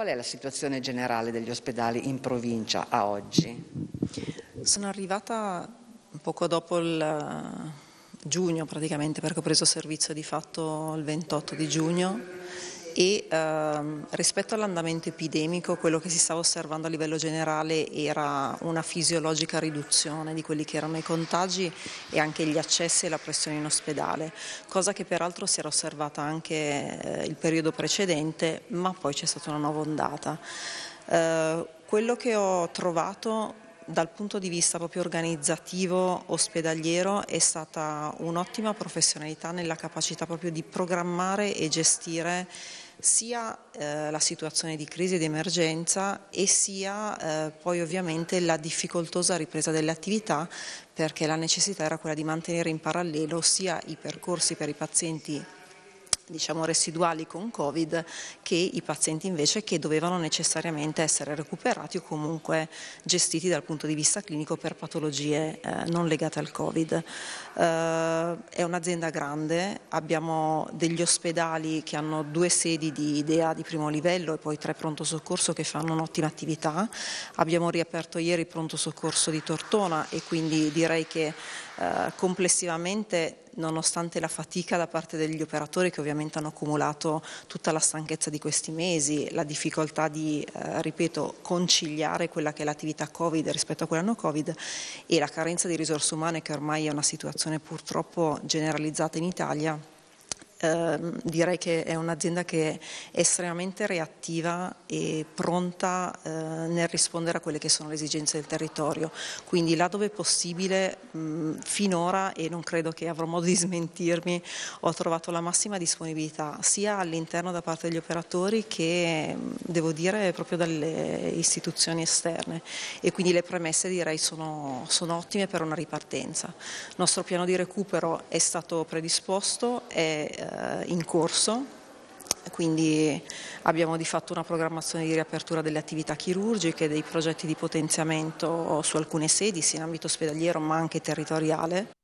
Qual è la situazione generale degli ospedali in provincia a oggi? Sono arrivata poco dopo il eh, giugno praticamente perché ho preso servizio di fatto il 28 di giugno e ehm, rispetto all'andamento epidemico quello che si stava osservando a livello generale era una fisiologica riduzione di quelli che erano i contagi e anche gli accessi e la pressione in ospedale, cosa che peraltro si era osservata anche eh, il periodo precedente, ma poi c'è stata una nuova ondata. Eh, quello che ho trovato dal punto di vista proprio organizzativo ospedaliero è stata un'ottima professionalità nella capacità proprio di programmare e gestire sia eh, la situazione di crisi ed emergenza e sia eh, poi ovviamente la difficoltosa ripresa delle attività perché la necessità era quella di mantenere in parallelo sia i percorsi per i pazienti diciamo residuali con Covid che i pazienti invece che dovevano necessariamente essere recuperati o comunque gestiti dal punto di vista clinico per patologie eh, non legate al Covid. Eh, è un'azienda grande, abbiamo degli ospedali che hanno due sedi di idea di primo livello e poi tre pronto soccorso che fanno un'ottima attività. Abbiamo riaperto ieri il pronto soccorso di Tortona e quindi direi che eh, complessivamente nonostante la fatica da parte degli operatori che ovviamente hanno accumulato tutta la stanchezza di questi mesi, la difficoltà di, eh, ripeto, conciliare quella che è l'attività Covid rispetto a quella no Covid e la carenza di risorse umane che ormai è una situazione purtroppo generalizzata in Italia eh, direi che è un'azienda che è estremamente reattiva e pronta eh, nel rispondere a quelle che sono le esigenze del territorio, quindi là dove è possibile mh, finora e non credo che avrò modo di smentirmi ho trovato la massima disponibilità sia all'interno da parte degli operatori che devo dire proprio dalle istituzioni esterne e quindi le premesse direi sono, sono ottime per una ripartenza. Il nostro piano di recupero è stato predisposto, è eh, eh, in corso, quindi abbiamo di fatto una programmazione di riapertura delle attività chirurgiche, dei progetti di potenziamento su alcune sedi, sia in ambito ospedaliero ma anche territoriale.